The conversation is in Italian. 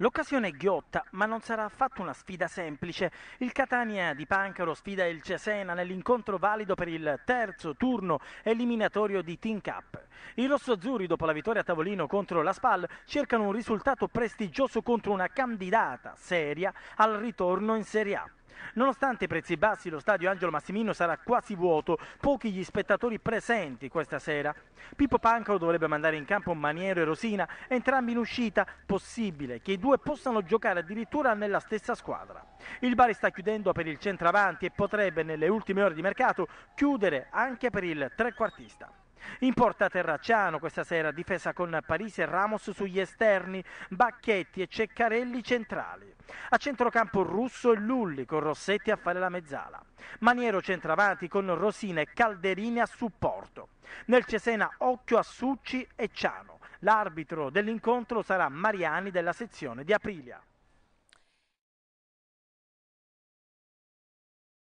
L'occasione è ghiotta, ma non sarà affatto una sfida semplice. Il Catania di Pancaro sfida il Cesena nell'incontro valido per il terzo turno eliminatorio di Team Cup. I rossoazzurri, dopo la vittoria a tavolino contro la Spal, cercano un risultato prestigioso contro una candidata seria al ritorno in Serie A. Nonostante i prezzi bassi, lo stadio Angelo Massimino sarà quasi vuoto, pochi gli spettatori presenti questa sera. Pippo Pancaro dovrebbe mandare in campo Maniero e Rosina, entrambi in uscita, possibile che i due possano giocare addirittura nella stessa squadra. Il Bari sta chiudendo per il centravanti e potrebbe nelle ultime ore di mercato chiudere anche per il trequartista. In porta Terracciano questa sera difesa con Parisi e Ramos sugli esterni, Bacchetti e Ceccarelli centrali. A centrocampo Russo e Lulli con Rossetti a fare la mezzala. Maniero centravanti con Rosina e Calderini a supporto. Nel Cesena occhio a Succi e Ciano. L'arbitro dell'incontro sarà Mariani della sezione di Aprilia.